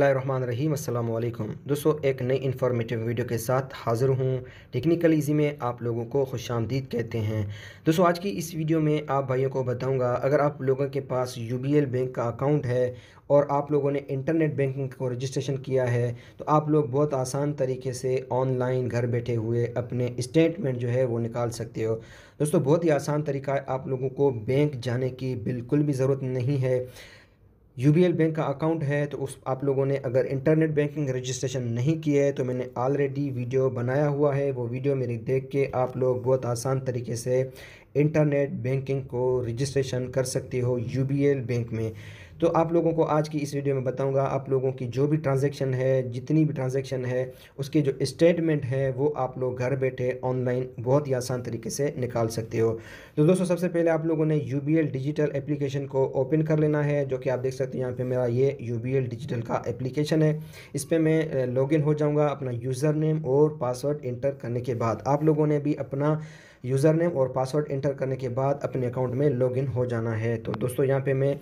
रहीम अल्लाम दोस्तों एक नई इन्फॉर्मेटिव वीडियो के साथ हाज़िर हूँ टेक्निकल ईजी में आप लोगों को खुश आमदीद कहते हैं दोस्तों आज की इस वीडियो में आप भाइयों को बताऊँगा अगर आप लोगों के पास यू बैंक का अकाउंट है और आप लोगों ने इंटरनेट बैंकिंग को रजिस्ट्रेशन किया है तो आप लोग बहुत आसान तरीके से ऑनलाइन घर बैठे हुए अपने स्टेटमेंट जो है वो निकाल सकते हो दोस्तों बहुत ही आसान तरीका है आप लोगों को बैंक जाने की बिल्कुल भी ज़रूरत नहीं है यू बैंक का अकाउंट है तो उस आप लोगों ने अगर इंटरनेट बैंकिंग रजिस्ट्रेशन नहीं किया है तो मैंने ऑलरेडी वीडियो बनाया हुआ है वो वीडियो मेरी देख के आप लोग बहुत आसान तरीके से इंटरनेट बैंकिंग को रजिस्ट्रेशन कर सकते हो यू बैंक में तो आप लोगों को आज की इस वीडियो में बताऊंगा आप लोगों की जो भी ट्रांजैक्शन है जितनी भी ट्रांजैक्शन है उसके जो स्टेटमेंट है वो आप लोग घर बैठे ऑनलाइन बहुत ही आसान तरीके से निकाल सकते हो तो दोस्तों सबसे पहले आप लोगों ने यू डिजिटल एप्लीकेशन को ओपन कर लेना है जो कि आप देख सकते हैं यहाँ पर मेरा ये यू डिजिटल का एप्लीकेशन है इस पर मैं लॉग हो जाऊँगा अपना यूज़र नेम और पासवर्ड इंटर करने के बाद आप लोगों ने भी अपना यूज़र नेम और पासवर्ड इंटर करने के बाद अपने अकाउंट में लॉगिन हो जाना है तो दोस्तों यहाँ पे मैं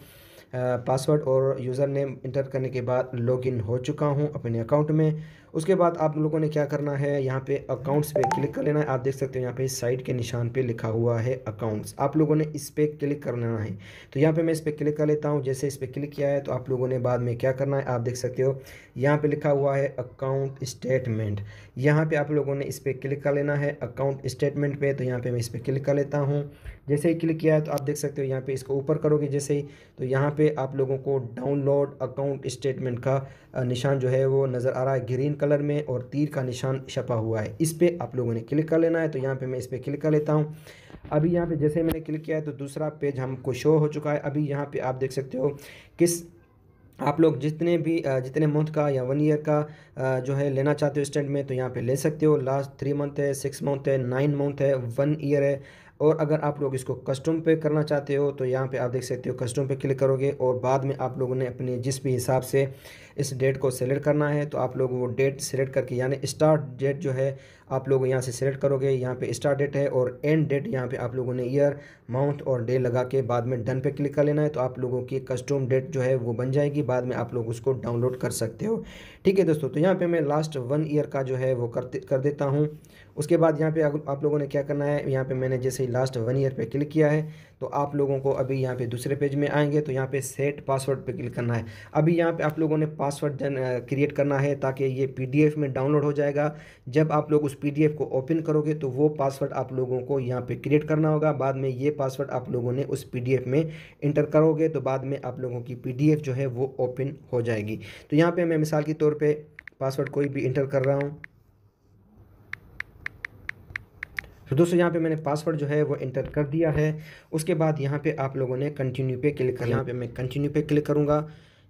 पासवर्ड और यूज़र नेम इंटर करने के बाद लॉगिन हो चुका हूँ अपने अकाउंट में उसके बाद आप लोगों ने क्या करना है यहाँ पे अकाउंट्स पे क्लिक कर लेना है आप देख सकते हो यहाँ पे साइड के निशान पे लिखा हुआ है अकाउंट्स आप लोगों ने इस पर क्लिक करना है तो यहाँ पे मैं इस पर क्लिक कर लेता हूँ जैसे इस पर क्लिक किया है तो आप लोगों ने बाद में क्या करना है आप देख सकते हो यहाँ पर लिखा हुआ है अकाउंट स्टेटमेंट यहाँ पर आप लोगों ने इस पर क्लिक कर लेना है अकाउंट स्टेटमेंट पर तो यहाँ पर मैं इस पर क्लिक कर लेता हूँ जैसे ही क्लिक किया है तो आप देख सकते हो यहाँ पर इसको ऊपर करोगे जैसे ही तो यहाँ पर आप लोगों को डाउनलोड अकाउंट स्टेटमेंट का निशान जो है वो नज़र आ रहा है ग्रीन कलर में और तीर का निशान छपा हुआ है इस पर आप लोगों ने क्लिक कर लेना है तो यहाँ पे मैं इस पर क्लिक कर लेता हूँ अभी यहाँ पे जैसे मैंने क्लिक किया है तो दूसरा पेज हमको शो हो चुका है अभी यहाँ पे आप देख सकते हो किस आप लोग जितने भी जितने मंथ का या वन ईयर का जो है लेना चाहते हो स्टैंड में तो यहाँ पे ले सकते हो लास्ट थ्री मंथ है सिक्स मंथ है नाइन मंथ है वन ईयर है और अगर आप लोग इसको कस्टम पे करना चाहते हो तो यहाँ पे आप देख सकते हो कस्टम पे क्लिक करोगे और बाद में आप लोगों ने अपने जिस भी हिसाब से इस डेट को सेलेक्ट करना है तो आप लोग वो डेट सेलेक्ट करके यानी स्टार्ट डेट जो है आप लोग यहाँ से सेलेक्ट करोगे यहाँ पे स्टार्ट डेट है और एंड डेट यहाँ पे आप लोगों ने ईयर माउंथ और डे लगा के बाद में डन पे क्लिक कर लेना है तो आप लोगों की कस्टम डेट जो है वो बन जाएगी बाद में आप लोग उसको डाउनलोड कर सकते हो ठीक है दोस्तों तो यहाँ पर मैं लास्ट वन ईयर का जो है वो कर देता हूँ उसके बाद यहाँ पर आप लोगों ने क्या करना है यहाँ पर मैंने जैसे लास्ट वन ईयर पे क्लिक किया है तो आप लोगों को अभी यहाँ पे दूसरे पेज में आएंगे तो यहाँ पे सेट पासवर्ड पे क्लिक करना है अभी यहाँ पे आप लोगों ने पासवर्ड क्रिएट करना है ताकि ये पीडीएफ में डाउनलोड हो जाएगा जब आप लोग उस पीडीएफ को ओपन करोगे तो वो पासवर्ड आप लोगों को यहाँ पे क्रिएट करना होगा बाद में ये पासवर्ड आप लोगों ने उस पी में इंटर करोगे तो बाद में आप लोगों की पी जो है वो ओपन हो जाएगी तो यहाँ पर मैं मिसाल के तौर पर पासवर्ड कोई भी इंटर कर रहा हूँ तो दोस्तों यहाँ पे मैंने पासवर्ड जो है वो इंटर कर दिया है उसके बाद यहाँ पे आप लोगों ने कंटिन्यू पे क्लिक करना यहाँ पे मैं कंटिन्यू पे क्लिक करूँगा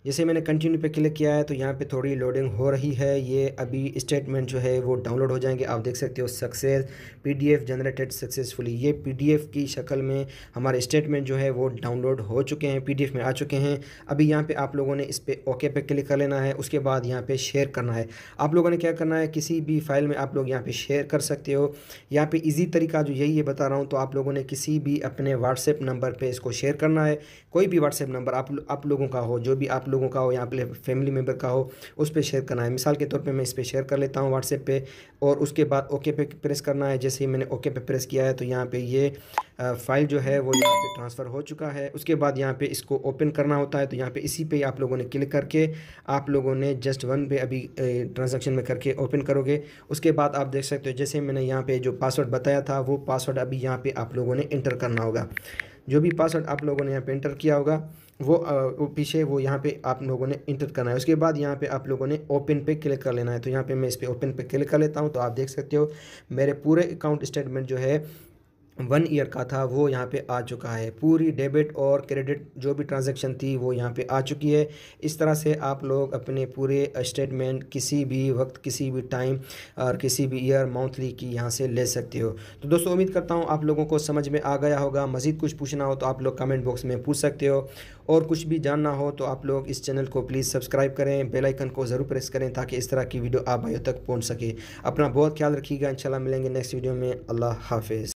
जैसे मैंने कंटिन्यू पे क्लिक किया है तो यहाँ पे थोड़ी लोडिंग हो रही है ये अभी स्टेटमेंट जो है वो डाउनलोड हो जाएंगे आप देख सकते हो सक्सेस पीडीएफ जनरेटेड सक्सेसफुली ये पीडीएफ की शक्ल में हमारे स्टेटमेंट जो है वो डाउनलोड हो चुके हैं पीडीएफ में आ चुके हैं अभी यहाँ पर आप लोगों ने इस पर ओके पे क्लिक कर लेना है उसके बाद यहाँ पर शेयर करना है आप लोगों ने क्या करना है किसी भी फाइल में आप लोग यहाँ पर शेयर कर सकते हो यहाँ पर ईजी तरीका जो यही है बता रहा हूँ तो आप लोगों ने किसी भी अपने व्हाट्सएप नंबर पर इसको शेयर करना है कोई भी व्हाट्सएप नंबर आप लोगों का हो जो भी आप लोगों का हो या अपने फैमिली मेम्बर का हो उस पर शेयर करना है मिसाल के तौर पर मैं इस पर शेयर कर लेता हूँ व्हाट्सएप पर और उसके बाद ओके पे प्रेस करना है जैसे ही मैंने ओके पे प्रेस किया है तो यहाँ पर ये फ़ाइल जो है वो यहाँ पर ट्रांसफ़र हो चुका है उसके बाद यहाँ पे इसको ओपन करना होता है तो यहाँ पर इसी पे आप लोगों ने क्लिक करके आप लोगों ने जस्ट वन पे अभी ट्रांजेक्शन में करके ओपन करोगे उसके बाद आप देख सकते हो जैसे मैंने यहाँ पे जो पासवर्ड बताया था वो पासवर्ड अभी यहाँ पे आप लोगों ने इंटर करना होगा जो भी पासवर्ड आप लोगों ने यहाँ पे इंटर किया होगा वो, वो पीछे वो यहाँ पे आप लोगों ने इंटर करना है उसके बाद यहाँ पे आप लोगों ने ओपन पे क्लिक कर लेना है तो यहाँ पे मैं इस पर ओपन पे क्लिक कर लेता हूँ तो आप देख सकते हो मेरे पूरे अकाउंट स्टेटमेंट जो है वन ईयर का था वो यहाँ पे आ चुका है पूरी डेबिट और क्रेडिट जो भी ट्रांजैक्शन थी वो यहाँ पे आ चुकी है इस तरह से आप लोग अपने पूरे स्टेटमेंट किसी भी वक्त किसी भी टाइम और किसी भी ईयर मंथली की यहाँ से ले सकते हो तो दोस्तों उम्मीद करता हूँ आप लोगों को समझ में आ गया होगा मज़ीद कुछ पूछना हो तो आप लोग कमेंट बॉक्स में पूछ सकते हो और कुछ भी जानना हो तो आप लोग इस चैनल को प्लीज़ सब्सक्राइब करें बेलाइकन को ज़रूर प्रेस करें ताकि इस तरह की वीडियो आप भाइयों तक पहुँच सके अपना बहुत ख्याल रखिएगा इंशाल्लाह मिलेंगे नेक्स्ट वीडियो में अल्लाह हाफिज़